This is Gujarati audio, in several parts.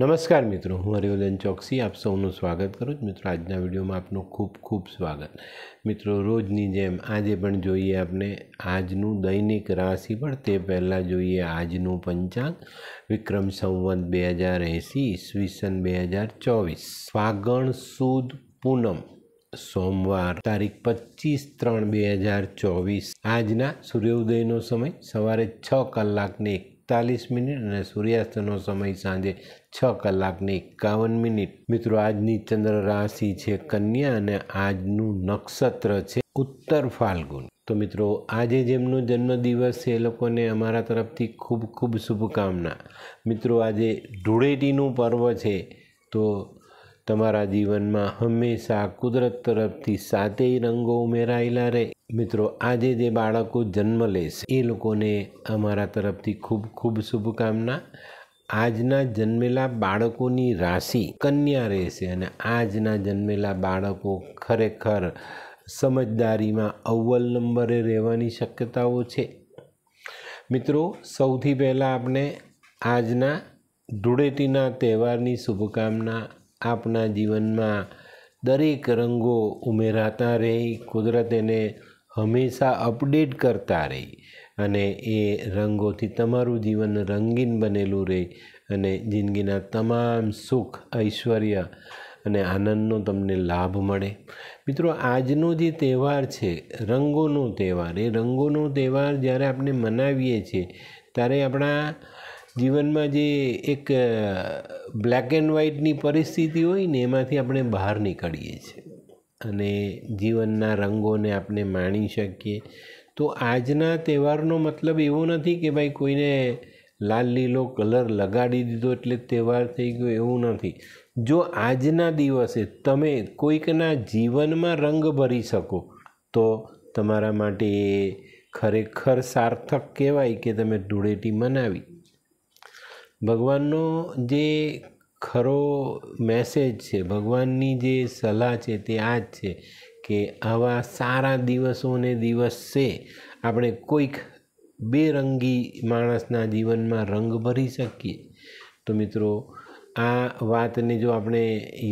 નમસ્કાર મિત્રો હું હરિવર્ધન ચોકસી આપ સૌનું સ્વાગત કરું છું મિત્રો આજના વિડીયોમાં આપનું ખૂબ ખૂબ સ્વાગત મિત્રો રોજની જેમ આજે પણ જોઈએ આપણે આજનું દૈનિક રાશિ પણ તે પહેલાં જોઈએ આજનું પંચાંગ વિક્રમ સંવત બે હજાર એંસી ઈસવીસન બે હજાર ચોવીસ ફાગણ સુદ પૂનમ સોમવાર તારીખ પચીસ ત્રણ બે હજાર ચોવીસ આજના સૂર્યોદયનો સમય સવારે છ કલાકને એક એકતાલીસ મિનિટ અને સૂર્યાસ્તનો સમય સાંજે છ કલાકની એકાવન મિનિટ મિત્રો આજની ચંદ્ર રાશિ છે કન્યા અને આજનું નક્ષત્ર છે ઉત્તર ફાલ્ગુન તો મિત્રો આજે જેમનો જન્મદિવસ છે એ લોકોને અમારા તરફથી ખૂબ ખૂબ શુભકામના મિત્રો આજે ધૂળેટીનું પર્વ છે તો તમારા જીવનમાં હંમેશા કુદરત તરફથી સાતેય રંગો ઉમેરાયેલા રહે મિત્રો આજે જે બાળકો જન્મ લેશે એ લોકોને અમારા તરફથી ખૂબ ખૂબ શુભકામના આજના જન્મેલા બાળકોની રાશિ કન્યા રહેશે અને આજના જન્મેલા બાળકો ખરેખર સમજદારીમાં અવ્વલ નંબરે રહેવાની શક્યતાઓ છે મિત્રો સૌથી પહેલાં આપણે આજના ધૂળેટીના તહેવારની શુભકામના આપના જીવનમાં દરેક રંગો ઉમેરાતા રહે કુદરત એને હંમેશા અપડેટ કરતા રહે અને એ રંગોથી તમારું જીવન રંગીન બનેલું રહે અને જિંદગીના તમામ સુખ ઐશ્વર્ય અને આનંદનો તમને લાભ મળે મિત્રો આજનો જે તહેવાર છે રંગોનો તહેવાર એ રંગોનો તહેવાર જ્યારે આપણે મનાવીએ છીએ ત્યારે આપણા જીવનમાં જે એક બ્લેક એન્ડ વ્હાઇટની પરિસ્થિતિ હોય ને એમાંથી આપણે બહાર નીકળીએ છીએ અને જીવનના રંગોને આપણે માણી શકીએ તો આજના તહેવારનો મતલબ એવો નથી કે ભાઈ કોઈને લાલ લીલો કલર લગાડી દીધો એટલે તહેવાર થઈ ગયો એવું નથી જો આજના દિવસે તમે કોઈકના જીવનમાં રંગ ભરી શકો તો તમારા માટે ખરેખર સાર્થક કહેવાય કે તમે ધૂળેટી મનાવી ભગવાનનો જે ખરો મેસેજ છે ભગવાનની જે સલાહ છે તે આ જ છે કે આવા સારા દિવસોને દિવસે આપણે કોઈક બેરંગી માણસના જીવનમાં રંગ ભરી શકીએ તો મિત્રો આ વાતને જો આપણે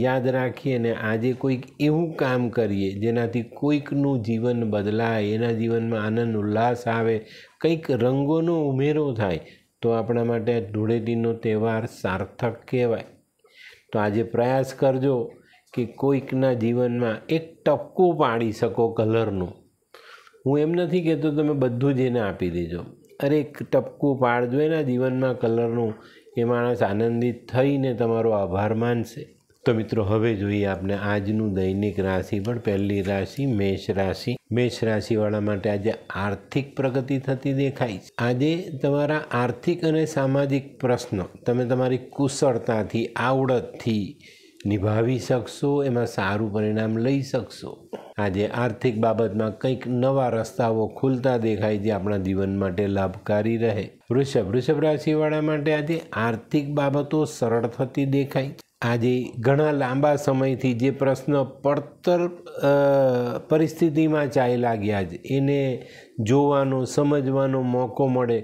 યાદ રાખીએ ને આજે કોઈક એવું કામ કરીએ જેનાથી કોઈકનું જીવન બદલાય એના જીવનમાં આનંદ ઉલ્લાસ આવે કંઈક રંગોનો ઉમેરો થાય તો આપણા માટે ધૂળેટીનો તહેવાર સાર્થક કહેવાય તો આજે પ્રયાસ કરજો કે કોઈકના જીવનમાં એક ટપકું પાડી શકો કલરનું હું એમ નથી કહેતો તમે બધું જ એને આપી દેજો અરે એક ટપકું પાડજો એના જીવનમાં કલરનું એ માણસ આનંદિત થઈને તમારો આભાર માનશે તો મિત્રો હવે જોઈએ આપણે આજનું દૈનિક રાશિ પણ પહેલી રાશિ મેષ રાશિ મેષ રાશિવાળા માટે આજે આર્થિક પ્રગતિ થતી દેખાય છે આજે તમારા આર્થિક અને સામાજિક પ્રશ્નો તમે તમારી કુશળતાથી આવડતથી નિભાવી શકશો એમાં સારું પરિણામ લઈ શકશો આજે આર્થિક બાબતમાં કંઈક નવા રસ્તાઓ ખુલતા દેખાય જે આપણા જીવન માટે લાભકારી રહે વૃષભ વૃષભ રાશિવાળા માટે આજે આર્થિક બાબતો સરળ થતી દેખાય આજે ઘણા લાંબા સમયથી જે પ્રશ્ન પડતર પરિસ્થિતિમાં ચાલ્યા ગયા છે એને જોવાનો સમજવાનો મોકો મળે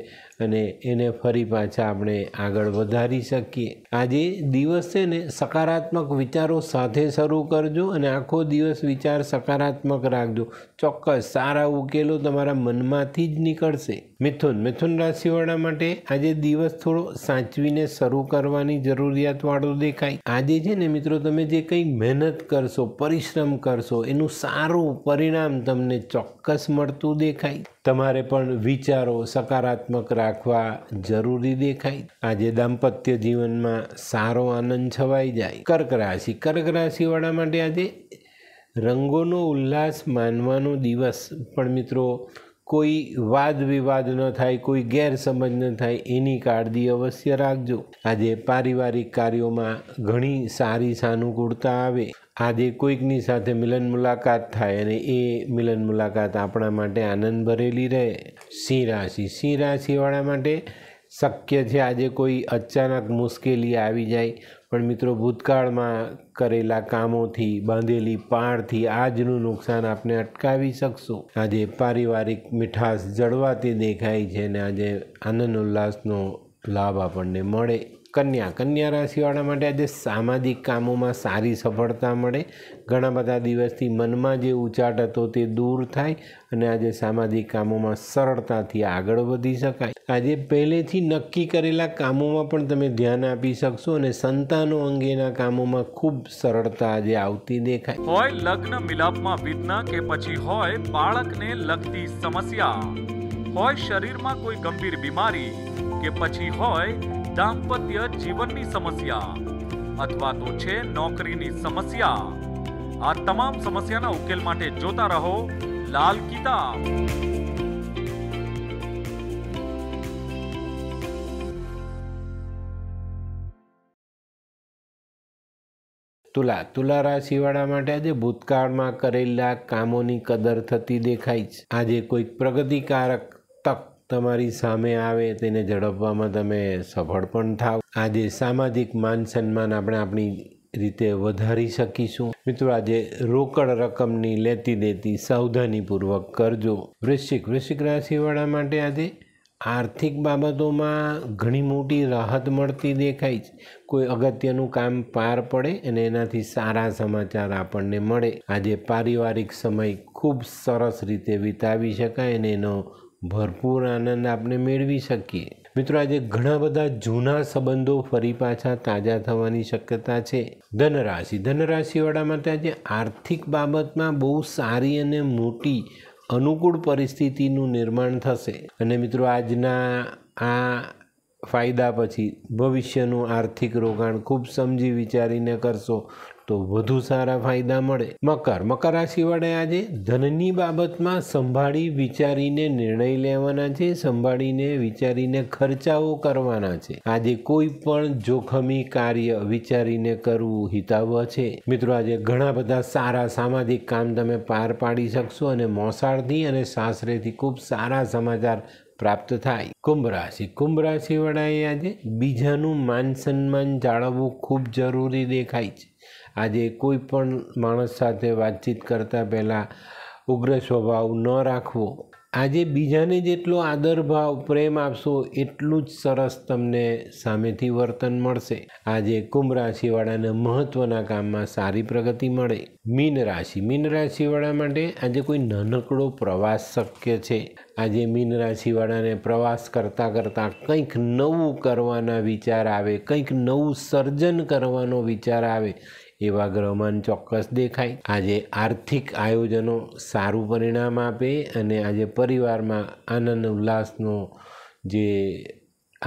અને એને ફરી પાછા આપણે આગળ વધારી શકીએ આજે દિવસ છે ને સકારાત્મક વિચારો સાથે શરૂ કરજો અને આખો દિવસ વિચાર સકારાત્મક રાખજો ચોક્કસ સારા ઉકેલો તમારા મનમાંથી જ નીકળશે મિથુન મિથુન રાશિવાળા માટે આજે દિવસ થોડો સાચવીને શરૂ કરવાની જરૂરિયાતવાળો દેખાય આજે છે ને મિત્રો તમે જે કંઈ મહેનત કરશો પરિશ્રમ કરશો એનું સારું પરિણામ તમને ચોક્કસ મળતું દેખાય તમારે પણ વિચારો સકારાત્મક રાખવા જરૂરી દેખાય આજે દાંપત્ય જીવનમાં સારો આનંદ છવાઈ જાય કર્ક રાશિ કર્ક રાશિવાળા માટે આજે રંગોનો ઉલ્લાસ માનવાનો દિવસ પણ મિત્રો કોઈ વાદ વિવાદ ન થાય કોઈ ગેરસમજ ન થાય એની કાળજી અવશ્ય રાખજો આજે પારિવારિક કાર્યોમાં ઘણી સારી સાનુકૂળતા આવે આજે કોઈકની સાથે મિલન મુલાકાત થાય અને એ મિલન મુલાકાત આપણા માટે આનંદ ભરેલી રહે સિંહ રાશિ સિંહ રાશિવાળા માટે શક્ય છે આજે કોઈ અચાનક મુશ્કેલી આવી જાય પણ મિત્રો ભૂતકાળમાં કરેલા કામોથી બાંધેલી પાળથી આજનું નુકસાન આપણે અટકાવી શકશું આજે પારિવારિક મીઠાશ જળવાતી દેખાય છે અને આજે આનંદ ઉલ્લાસનો લાભ આપણને મળે કન્યા કન્યા રાશિવાળા માટે આજે સામાજિક કામોમાં સારી સફળતા મળે ઘણા બધા દિવસથી મનમાં જે ઉચાટ હતો તે દૂર થાય અને આજે સામાજિક કામોમાં સરળતાથી આગળ વધી શકાય આજે પહેલેથી નક્કી કરેલા કામોમાં પણ તમે ધ્યાન આપી શકશો અને સંતાનો અંગેના કામોમાં ખૂબ સરળતા આજે આવતી દેખાય હોય લગ્ન મિલાપમાં વિઘ્ન કે પછી હોય બાળકને લગતી સમસ્યા હોય શરીરમાં કોઈ ગંભીર બીમારી કે પછી હોય દાંપત્ય જીવનની સમસ્યા અથવા તો છે નોકરીની સમસ્યા આ તમામ સમસ્યાના ઉકેલ માટે જોતા રહો લાલ કિતાબ તુલા તુલા રાશિવાળા માટે આજે ભૂતકાળમાં કરેલા કામોની કદર થતી દેખાય છે આજે કોઈક પ્રગતિકારક તક તમારી સામે આવે તેને ઝડપવામાં તમે સફળ પણ થાવ આજે સામાજિક માન સન્માન આપણે આપણી રીતે વધારી શકીશું મિત્રો આજે રોકડ રકમની લેતી દેતી સાવધાનીપૂર્વક કરજો વૃશ્ચિક વૃશ્ચિક રાશિવાળા માટે આજે આર્થિક બાબતોમાં ઘણી મોટી રાહત મળતી દેખાય છે કોઈ અગત્યનું કામ પાર પડે અને એનાથી સારા સમાચાર આપણને મળે આજે પારિવારિક સમય ખૂબ સરસ રીતે વિતાવી શકાય અને એનો ભરપૂર આનંદ આપણે મેળવી શકીએ મિત્રો આજે ઘણા બધા જૂના સંબંધો ફરી પાછા તાજા થવાની શક્યતા છે ધનરાશિ ધનરાશિવાળા માટે આજે આર્થિક બાબતમાં બહુ સારી અને મોટી અનુકૂળ પરિસ્થિતિનું નિર્માણ થશે અને મિત્રો આજના આ ફાયદા પછી ભવિષ્યનું આર્થિક રોકાણ ખૂબ સમજી વિચારીને કરશો તો વધુ સારા ફાયદા મળે મકર મકર રાશિ વડે આજે ધનની બાબતમાં સંભાળી વિચારીને નિર્ણય લેવાના છે સંભાળીને વિચારીને ખર્ચાઓ કરવાના છે આજે કોઈ પણ જોખમી કાર્ય વિચારીને કરવું હિતાવ છે મિત્રો આજે ઘણા બધા સારા સામાજિક કામ તમે પાર પાડી શકશો અને મોસાળથી અને સાસરેથી ખૂબ સારા સમાચાર પ્રાપ્ત થાય કુંભ રાશિ કુંભ રાશિ વડાએ આજે બીજાનું માન સન્માન જાળવવું ખૂબ જરૂરી દેખાય છે આજે કોઈ પણ માણસ સાથે વાતચીત કરતાં પહેલાં ઉગ્ર સ્વભાવ ન રાખવો આજે બીજાને જેટલો આદરભાવ પ્રેમ આપશો એટલું જ સરસ તમને સામેથી વર્તન મળશે આજે કુંભ રાશિવાળાને મહત્ત્વના કામમાં સારી પ્રગતિ મળે મીન રાશિ મીન રાશિવાળા માટે આજે કોઈ નાનકડો પ્રવાસ શક્ય છે આજે મીન રાશિવાળાને પ્રવાસ કરતાં કરતાં કંઈક નવું કરવાના વિચાર આવે કંઈક નવું સર્જન કરવાનો વિચાર આવે એવા ગ્રહમાન ચોક્કસ દેખાય આજે આર્થિક આયોજનો સારું પરિણામ આપે અને આજે પરિવારમાં આનંદ ઉલ્લાસનો જે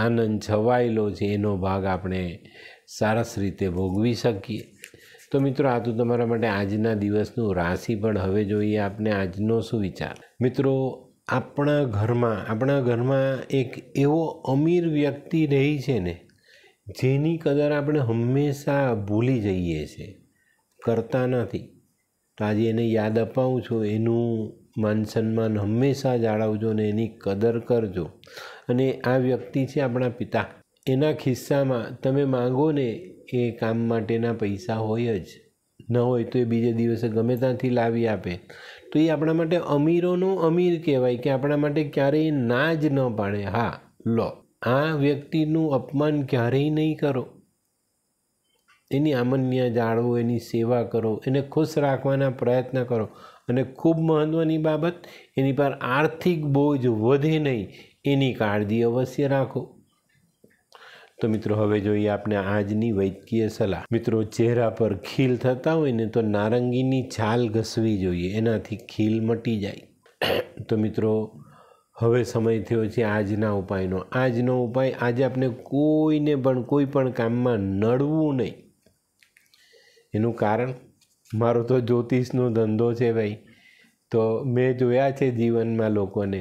આનંદ છવાયેલો છે એનો ભાગ આપણે સરસ રીતે ભોગવી શકીએ તો મિત્રો આ તો તમારા માટે આજના દિવસનું રાશિ પણ હવે જોઈએ આપને આજનો શું વિચાર મિત્રો આપણા ઘરમાં આપણા ઘરમાં એક એવો અમીર વ્યક્તિ રહી છે ને જેની કદર આપણે હંમેશા ભૂલી જઈએ છીએ કરતા નથી તો આજે એને યાદ અપાવું છું એનું માન સન્માન હંમેશા જાળવજો ને એની કદર કરજો અને આ વ્યક્તિ છે આપણા પિતા એના ખિસ્સામાં તમે માગો ને એ કામ માટેના પૈસા હોય જ ન હોય તો એ બીજે દિવસે ગમે ત્યાંથી લાવી આપે તો એ આપણા માટે અમીરોનું અમીર કહેવાય કે આપણા માટે ક્યારેય ના જ ન પાડે હા લો આ વ્યક્તિનું અપમાન ક્યારેય નહીં કરો એની અમન્ય જાળવો એની સેવા કરો એને ખુશ રાખવાના પ્રયત્ન કરો અને ખૂબ મહત્ત્વની બાબત એની પર આર્થિક બોજ વધે નહીં એની કાળજી અવશ્ય રાખો તો મિત્રો હવે જોઈએ આપણે આજની વૈદ્યકીય સલાહ મિત્રો ચહેરા પર ખીલ થતા હોય ને તો નારંગીની છાલ ઘસવી જોઈએ એનાથી ખીલ મટી જાય તો મિત્રો હવે સમય થયો છે આજના ઉપાયનો આજનો ઉપાય આજે આપણે કોઈને પણ કોઈ પણ કામમાં નડવું નહીં એનું કારણ મારો તો જ્યોતિષનો ધંધો છે ભાઈ તો મેં જોયા છે જીવનમાં લોકોને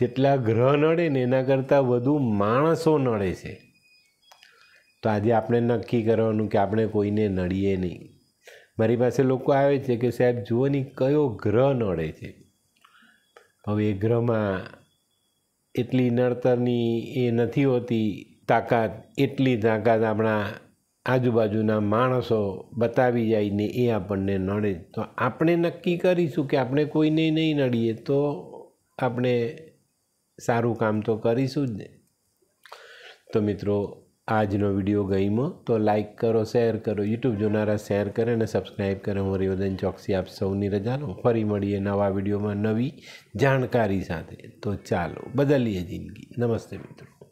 જેટલા ગ્રહ નડે ને એના કરતાં વધુ માણસો નડે છે તો આજે આપણે નક્કી કરવાનું કે આપણે કોઈને નડીએ નહીં મારી પાસે લોકો આવે છે કે સાહેબ જુઓ કયો ગ્રહ નડે છે હવે એ ગ્રહમાં એટલી નડતરની એ નથી હોતી તાકાત એટલી તાકાત આપણા આજુબાજુના માણસો બતાવી જાય ને એ આપણને નડે તો આપણે નક્કી કરીશું કે આપણે કોઈને નહીં નડીએ તો આપણે સારું કામ તો કરીશું જ ને તો મિત્રો આજનો વિડીયો ગઈમો તો લાઇક કરો શેર કરો યુટ્યુબ જોનારા શેર કરે અને સબસ્ક્રાઈબ કરે હું રિવદન ચોકસી આપ સૌની રજાનો ફરી મળીએ નવા વિડીયોમાં નવી જાણકારી સાથે તો ચાલો બદલીએ જિંદગી નમસ્તે મિત્રો